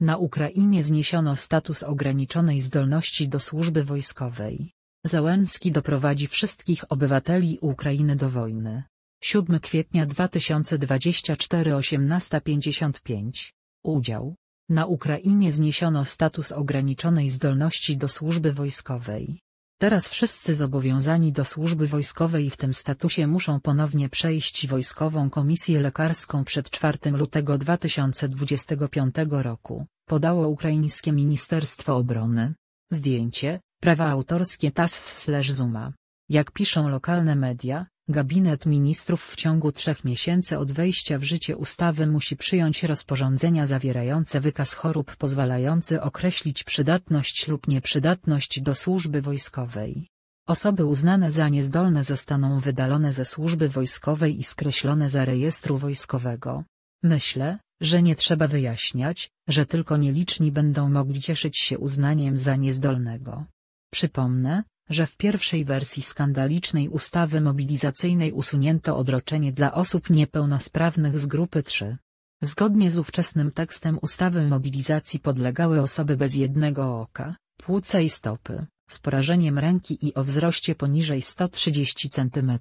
Na Ukrainie zniesiono status ograniczonej zdolności do służby wojskowej. Załęski doprowadzi wszystkich obywateli Ukrainy do wojny. 7 kwietnia 2024 18.55 Udział na Ukrainie zniesiono status ograniczonej zdolności do służby wojskowej. Teraz wszyscy zobowiązani do służby wojskowej w tym statusie muszą ponownie przejść Wojskową Komisję Lekarską przed 4 lutego 2025 roku, podało ukraińskie Ministerstwo Obrony. Zdjęcie, prawa autorskie TAS/Zuma. Jak piszą lokalne media, Gabinet Ministrów w ciągu trzech miesięcy od wejścia w życie ustawy musi przyjąć rozporządzenia zawierające wykaz chorób pozwalający określić przydatność lub nieprzydatność do służby wojskowej. Osoby uznane za niezdolne zostaną wydalone ze służby wojskowej i skreślone za rejestru wojskowego. Myślę, że nie trzeba wyjaśniać, że tylko nieliczni będą mogli cieszyć się uznaniem za niezdolnego. Przypomnę, że w pierwszej wersji skandalicznej ustawy mobilizacyjnej usunięto odroczenie dla osób niepełnosprawnych z grupy 3. Zgodnie z ówczesnym tekstem ustawy mobilizacji podlegały osoby bez jednego oka, płuca i stopy, z porażeniem ręki i o wzroście poniżej 130 cm.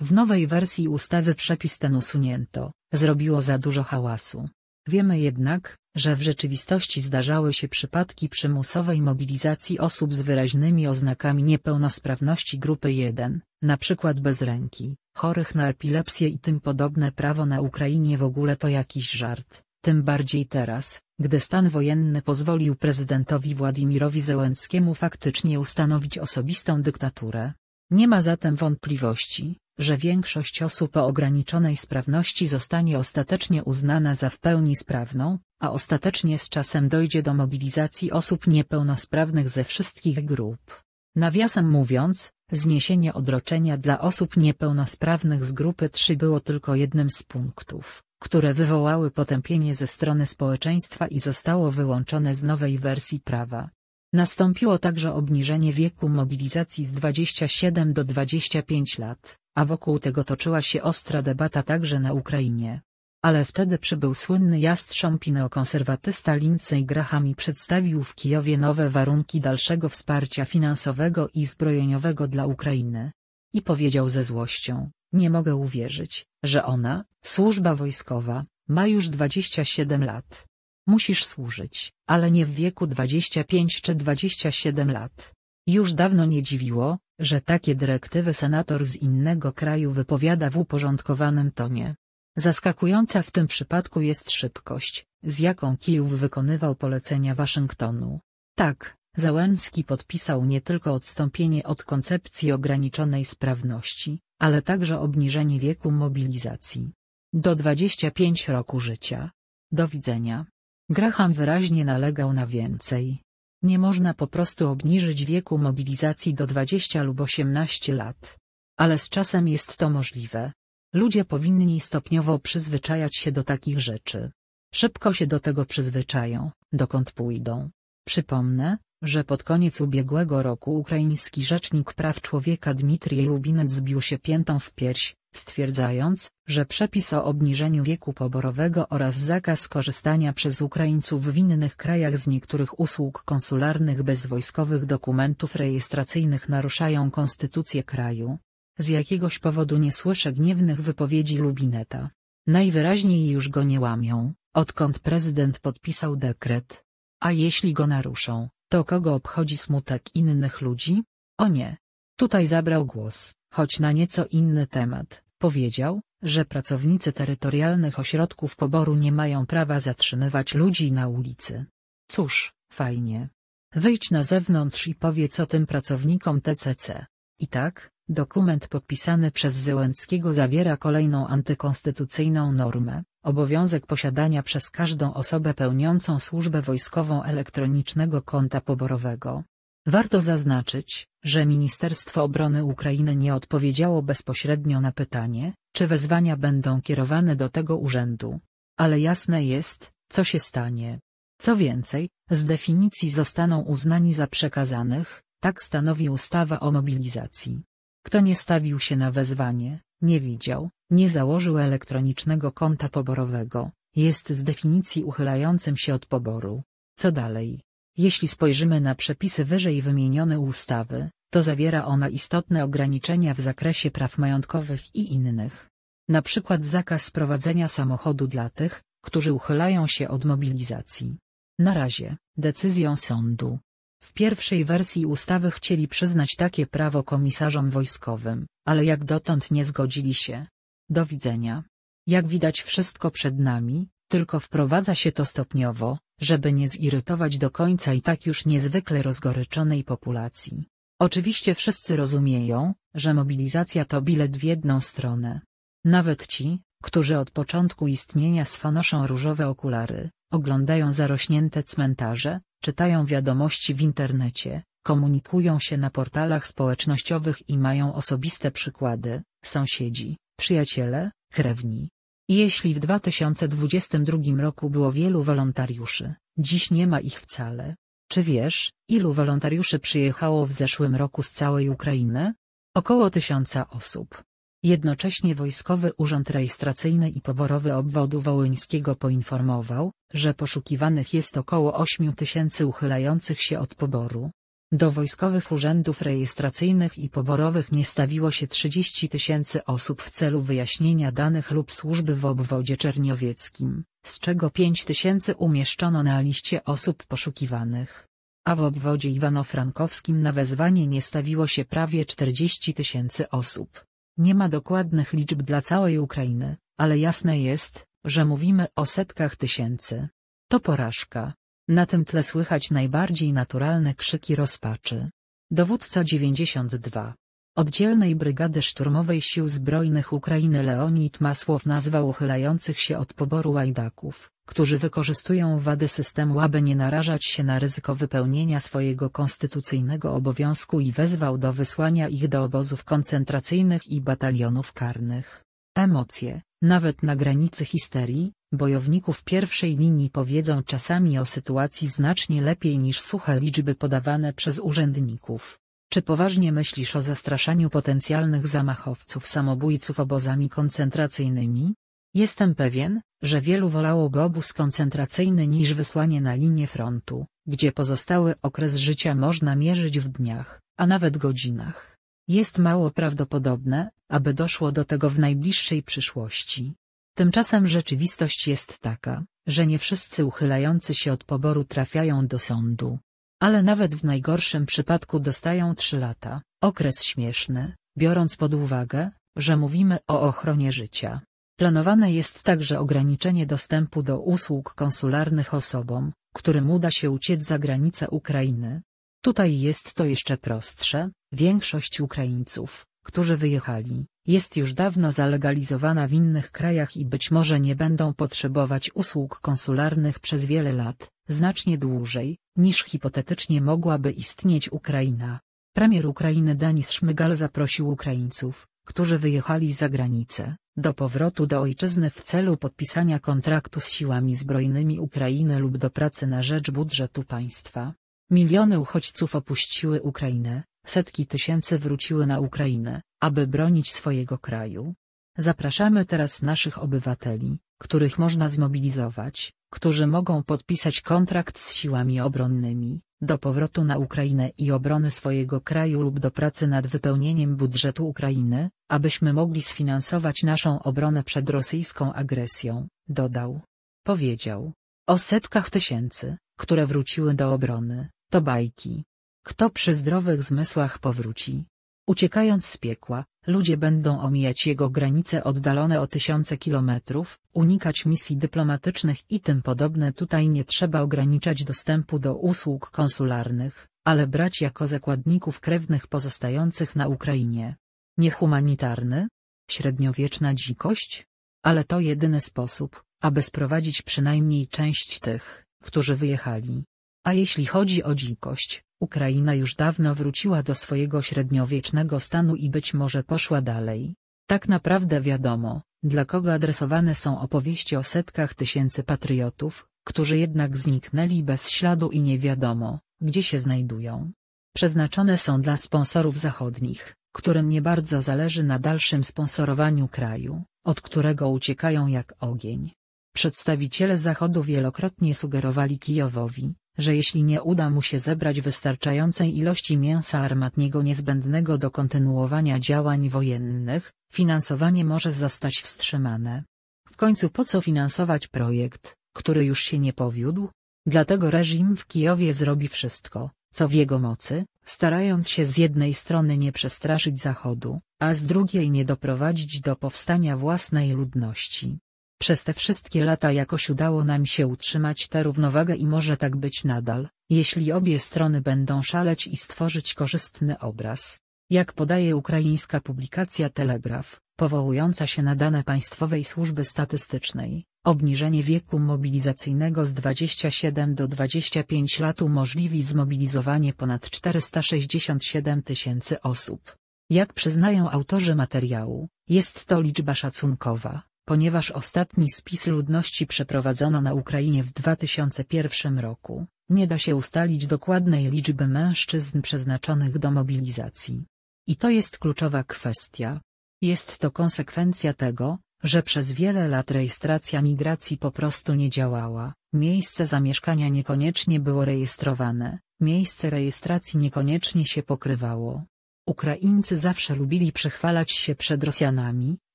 W nowej wersji ustawy przepis ten usunięto, zrobiło za dużo hałasu. Wiemy jednak, że w rzeczywistości zdarzały się przypadki przymusowej mobilizacji osób z wyraźnymi oznakami niepełnosprawności grupy 1, np. bez ręki, chorych na epilepsję i tym podobne prawo na Ukrainie w ogóle to jakiś żart, tym bardziej teraz, gdy stan wojenny pozwolił prezydentowi Władimirowi Zełenskiemu faktycznie ustanowić osobistą dyktaturę. Nie ma zatem wątpliwości, że większość osób o ograniczonej sprawności zostanie ostatecznie uznana za w pełni sprawną, a ostatecznie z czasem dojdzie do mobilizacji osób niepełnosprawnych ze wszystkich grup. Nawiasem mówiąc, zniesienie odroczenia dla osób niepełnosprawnych z grupy 3 było tylko jednym z punktów, które wywołały potępienie ze strony społeczeństwa i zostało wyłączone z nowej wersji prawa. Nastąpiło także obniżenie wieku mobilizacji z 27 do 25 lat, a wokół tego toczyła się ostra debata także na Ukrainie ale wtedy przybył słynny jastrząb i neokonserwatysta Lindsey Graham i przedstawił w Kijowie nowe warunki dalszego wsparcia finansowego i zbrojeniowego dla Ukrainy. I powiedział ze złością, nie mogę uwierzyć, że ona, służba wojskowa, ma już 27 lat. Musisz służyć, ale nie w wieku 25 czy 27 lat. Już dawno nie dziwiło, że takie dyrektywy senator z innego kraju wypowiada w uporządkowanym tonie. Zaskakująca w tym przypadku jest szybkość, z jaką Kijów wykonywał polecenia Waszyngtonu. Tak, Załęski podpisał nie tylko odstąpienie od koncepcji ograniczonej sprawności, ale także obniżenie wieku mobilizacji. Do 25 roku życia. Do widzenia. Graham wyraźnie nalegał na więcej. Nie można po prostu obniżyć wieku mobilizacji do 20 lub 18 lat. Ale z czasem jest to możliwe. Ludzie powinni stopniowo przyzwyczajać się do takich rzeczy. Szybko się do tego przyzwyczają, dokąd pójdą. Przypomnę, że pod koniec ubiegłego roku ukraiński rzecznik praw człowieka Dmitrij Lubinet zbił się piętą w pierś, stwierdzając, że przepis o obniżeniu wieku poborowego oraz zakaz korzystania przez Ukraińców w innych krajach z niektórych usług konsularnych bez wojskowych dokumentów rejestracyjnych naruszają konstytucję kraju, z jakiegoś powodu nie słyszę gniewnych wypowiedzi Lubineta. Najwyraźniej już go nie łamią, odkąd prezydent podpisał dekret. A jeśli go naruszą, to kogo obchodzi smutek innych ludzi? O nie. Tutaj zabrał głos, choć na nieco inny temat. Powiedział, że pracownicy terytorialnych ośrodków poboru nie mają prawa zatrzymywać ludzi na ulicy. Cóż, fajnie. Wyjdź na zewnątrz i powiedz o tym pracownikom TCC. I tak, Dokument podpisany przez Zełenskiego zawiera kolejną antykonstytucyjną normę, obowiązek posiadania przez każdą osobę pełniącą służbę wojskową elektronicznego konta poborowego. Warto zaznaczyć, że Ministerstwo Obrony Ukrainy nie odpowiedziało bezpośrednio na pytanie, czy wezwania będą kierowane do tego urzędu. Ale jasne jest, co się stanie. Co więcej, z definicji zostaną uznani za przekazanych, tak stanowi ustawa o mobilizacji. Kto nie stawił się na wezwanie, nie widział, nie założył elektronicznego konta poborowego, jest z definicji uchylającym się od poboru. Co dalej? Jeśli spojrzymy na przepisy wyżej wymienione ustawy, to zawiera ona istotne ograniczenia w zakresie praw majątkowych i innych. Na przykład zakaz prowadzenia samochodu dla tych, którzy uchylają się od mobilizacji. Na razie, decyzją sądu, w pierwszej wersji ustawy chcieli przyznać takie prawo komisarzom wojskowym, ale jak dotąd nie zgodzili się. Do widzenia. Jak widać wszystko przed nami, tylko wprowadza się to stopniowo, żeby nie zirytować do końca i tak już niezwykle rozgoryczonej populacji. Oczywiście wszyscy rozumieją, że mobilizacja to bilet w jedną stronę. Nawet ci, którzy od początku istnienia swonoszą różowe okulary, oglądają zarośnięte cmentarze, czytają wiadomości w internecie, komunikują się na portalach społecznościowych i mają osobiste przykłady, sąsiedzi, przyjaciele, krewni. Jeśli w 2022 roku było wielu wolontariuszy, dziś nie ma ich wcale. Czy wiesz, ilu wolontariuszy przyjechało w zeszłym roku z całej Ukrainy? Około tysiąca osób. Jednocześnie Wojskowy Urząd Rejestracyjny i Poborowy Obwodu Wołyńskiego poinformował, że poszukiwanych jest około 8 tysięcy uchylających się od poboru. Do wojskowych urzędów rejestracyjnych i poborowych nie stawiło się 30 tysięcy osób w celu wyjaśnienia danych lub służby w obwodzie czerniowieckim, z czego 5 tysięcy umieszczono na liście osób poszukiwanych. A w obwodzie iwano-frankowskim na wezwanie nie stawiło się prawie 40 tysięcy osób. Nie ma dokładnych liczb dla całej Ukrainy, ale jasne jest, że mówimy o setkach tysięcy. To porażka. Na tym tle słychać najbardziej naturalne krzyki rozpaczy. Dowódca 92 Oddzielnej Brygady Szturmowej Sił Zbrojnych Ukrainy Leonid Masłow nazwał uchylających się od poboru łajdaków, którzy wykorzystują wady systemu aby nie narażać się na ryzyko wypełnienia swojego konstytucyjnego obowiązku i wezwał do wysłania ich do obozów koncentracyjnych i batalionów karnych. Emocje, nawet na granicy histerii, bojowników pierwszej linii powiedzą czasami o sytuacji znacznie lepiej niż suche liczby podawane przez urzędników. Czy poważnie myślisz o zastraszaniu potencjalnych zamachowców samobójców obozami koncentracyjnymi? Jestem pewien, że wielu wolałoby obóz koncentracyjny niż wysłanie na linię frontu, gdzie pozostały okres życia można mierzyć w dniach, a nawet godzinach. Jest mało prawdopodobne, aby doszło do tego w najbliższej przyszłości. Tymczasem rzeczywistość jest taka, że nie wszyscy uchylający się od poboru trafiają do sądu ale nawet w najgorszym przypadku dostają 3 lata. Okres śmieszny, biorąc pod uwagę, że mówimy o ochronie życia. Planowane jest także ograniczenie dostępu do usług konsularnych osobom, którym uda się uciec za granicę Ukrainy. Tutaj jest to jeszcze prostsze, większość Ukraińców, którzy wyjechali, jest już dawno zalegalizowana w innych krajach i być może nie będą potrzebować usług konsularnych przez wiele lat, znacznie dłużej, niż hipotetycznie mogłaby istnieć Ukraina. Premier Ukrainy Denis Szmygal zaprosił Ukraińców, którzy wyjechali za granicę, do powrotu do ojczyzny w celu podpisania kontraktu z siłami zbrojnymi Ukrainy lub do pracy na rzecz budżetu państwa. Miliony uchodźców opuściły Ukrainę, setki tysięcy wróciły na Ukrainę, aby bronić swojego kraju. Zapraszamy teraz naszych obywateli, których można zmobilizować, którzy mogą podpisać kontrakt z siłami obronnymi, do powrotu na Ukrainę i obrony swojego kraju lub do pracy nad wypełnieniem budżetu Ukrainy, abyśmy mogli sfinansować naszą obronę przed rosyjską agresją, dodał. Powiedział. O setkach tysięcy, które wróciły do obrony, to bajki. Kto przy zdrowych zmysłach powróci? Uciekając z piekła, Ludzie będą omijać jego granice oddalone o tysiące kilometrów, unikać misji dyplomatycznych i tym podobne. Tutaj nie trzeba ograniczać dostępu do usług konsularnych, ale brać jako zakładników krewnych pozostających na Ukrainie. Niehumanitarny? Średniowieczna dzikość? Ale to jedyny sposób, aby sprowadzić przynajmniej część tych, którzy wyjechali. A jeśli chodzi o dzikość, Ukraina już dawno wróciła do swojego średniowiecznego stanu i być może poszła dalej. Tak naprawdę wiadomo, dla kogo adresowane są opowieści o setkach tysięcy patriotów, którzy jednak zniknęli bez śladu i nie wiadomo, gdzie się znajdują. Przeznaczone są dla sponsorów zachodnich, którym nie bardzo zależy na dalszym sponsorowaniu kraju, od którego uciekają jak ogień. Przedstawiciele Zachodu wielokrotnie sugerowali Kijowowi, że jeśli nie uda mu się zebrać wystarczającej ilości mięsa armatniego niezbędnego do kontynuowania działań wojennych, finansowanie może zostać wstrzymane. W końcu po co finansować projekt, który już się nie powiódł? Dlatego reżim w Kijowie zrobi wszystko, co w jego mocy, starając się z jednej strony nie przestraszyć Zachodu, a z drugiej nie doprowadzić do powstania własnej ludności. Przez te wszystkie lata jakoś udało nam się utrzymać tę równowagę i może tak być nadal, jeśli obie strony będą szaleć i stworzyć korzystny obraz. Jak podaje ukraińska publikacja Telegraf, powołująca się na dane Państwowej Służby Statystycznej, obniżenie wieku mobilizacyjnego z 27 do 25 lat umożliwi zmobilizowanie ponad 467 tysięcy osób. Jak przyznają autorzy materiału, jest to liczba szacunkowa Ponieważ ostatni spis ludności przeprowadzono na Ukrainie w 2001 roku, nie da się ustalić dokładnej liczby mężczyzn przeznaczonych do mobilizacji. I to jest kluczowa kwestia. Jest to konsekwencja tego, że przez wiele lat rejestracja migracji po prostu nie działała, miejsce zamieszkania niekoniecznie było rejestrowane, miejsce rejestracji niekoniecznie się pokrywało, Ukraińcy zawsze lubili przechwalać się przed Rosjanami,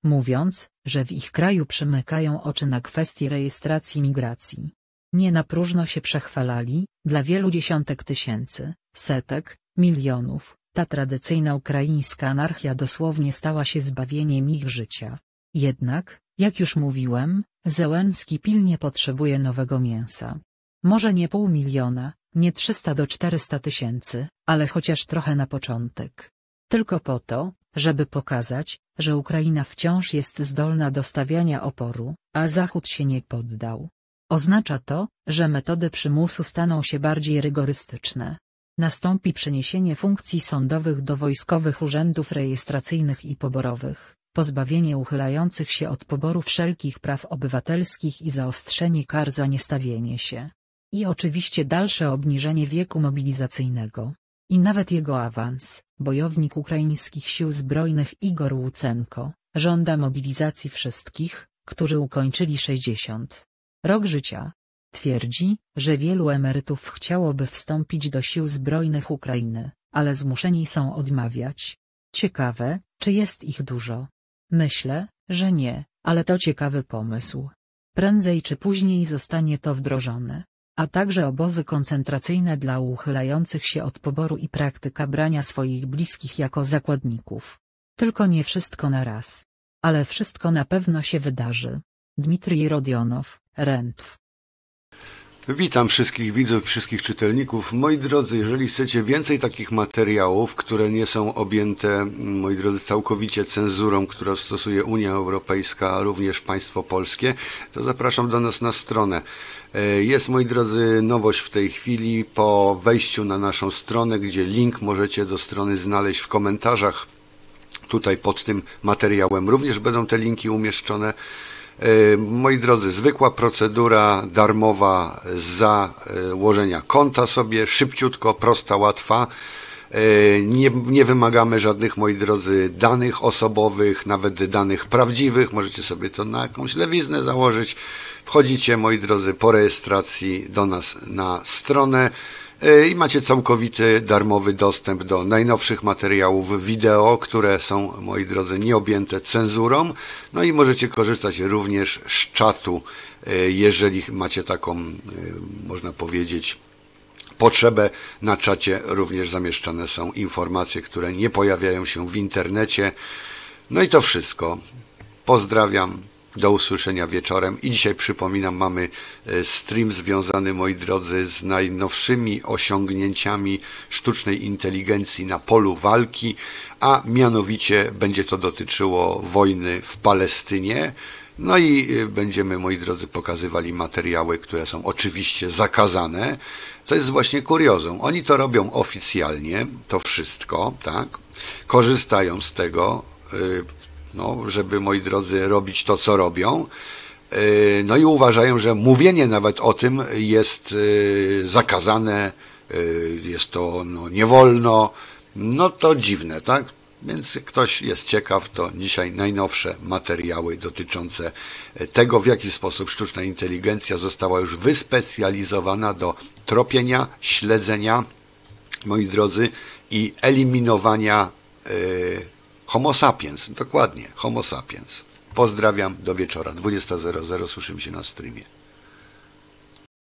mówiąc, że w ich kraju przymykają oczy na kwestii rejestracji migracji. Nie na próżno się przechwalali, dla wielu dziesiątek tysięcy, setek, milionów, ta tradycyjna ukraińska anarchia dosłownie stała się zbawieniem ich życia. Jednak, jak już mówiłem, Zełenski pilnie potrzebuje nowego mięsa. Może nie pół miliona, nie 300 do 400 tysięcy, ale chociaż trochę na początek. Tylko po to, żeby pokazać, że Ukraina wciąż jest zdolna do stawiania oporu, a Zachód się nie poddał. Oznacza to, że metody przymusu staną się bardziej rygorystyczne. Nastąpi przeniesienie funkcji sądowych do wojskowych urzędów rejestracyjnych i poborowych, pozbawienie uchylających się od poboru wszelkich praw obywatelskich i zaostrzenie kar za niestawienie się. I oczywiście dalsze obniżenie wieku mobilizacyjnego i nawet jego awans, bojownik ukraińskich sił zbrojnych Igor Łucenko, żąda mobilizacji wszystkich, którzy ukończyli 60. Rok życia. Twierdzi, że wielu emerytów chciałoby wstąpić do sił zbrojnych Ukrainy, ale zmuszeni są odmawiać. Ciekawe, czy jest ich dużo. Myślę, że nie, ale to ciekawy pomysł. Prędzej czy później zostanie to wdrożone a także obozy koncentracyjne dla uchylających się od poboru i praktyka brania swoich bliskich jako zakładników. Tylko nie wszystko na raz. Ale wszystko na pewno się wydarzy. Dmitrij Rodionow, Rentw Witam wszystkich widzów, wszystkich czytelników. Moi drodzy, jeżeli chcecie więcej takich materiałów, które nie są objęte, moi drodzy, całkowicie cenzurą, którą stosuje Unia Europejska, a również państwo polskie, to zapraszam do nas na stronę. E, jest, moi drodzy, nowość w tej chwili po wejściu na naszą stronę, gdzie link możecie do strony znaleźć w komentarzach. Tutaj pod tym materiałem również będą te linki umieszczone. E, moi drodzy, zwykła procedura darmowa założenia e, konta sobie, szybciutko, prosta, łatwa. E, nie, nie, wymagamy żadnych, moi drodzy, danych osobowych, nawet danych prawdziwych. Możecie sobie to na jakąś lewiznę założyć. Wchodzicie, moi drodzy, po rejestracji do nas na stronę. E, i macie całkowity darmowy dostęp do najnowszych materiałów wideo, które są, moi drodzy, nieobjęte cenzurą. No i możecie korzystać również z czatu, e, jeżeli macie taką, e, można powiedzieć, potrzebę. Na czacie również zamieszczane są informacje, które nie pojawiają się w internecie. No i to wszystko. Pozdrawiam. Do usłyszenia wieczorem. I dzisiaj przypominam, mamy e, stream związany, moi drodzy, z najnowszymi osiągnięciami sztucznej inteligencji na polu walki, a mianowicie będzie to dotyczyło wojny w Palestynie. No i e, będziemy, moi drodzy, pokazywali materiały, które są oczywiście zakazane. To jest właśnie kuriozum. Oni to robią oficjalnie, to wszystko, tak? Korzystają z tego. Yy, no, żeby moi drodzy robić to, co robią. E, no i uważają, że mówienie nawet o tym jest e, zakazane, e, jest to no, nie wolno. No to dziwne, tak? Więc ktoś jest ciekaw, to dzisiaj najnowsze materiały dotyczące tego, w jaki sposób sztuczna inteligencja została już wyspecjalizowana do tropienia, śledzenia, moi drodzy, i eliminowania Homo sapiens, dokładnie, Homo sapiens. Pozdrawiam, do wieczora, 20.00, słyszymy się na streamie.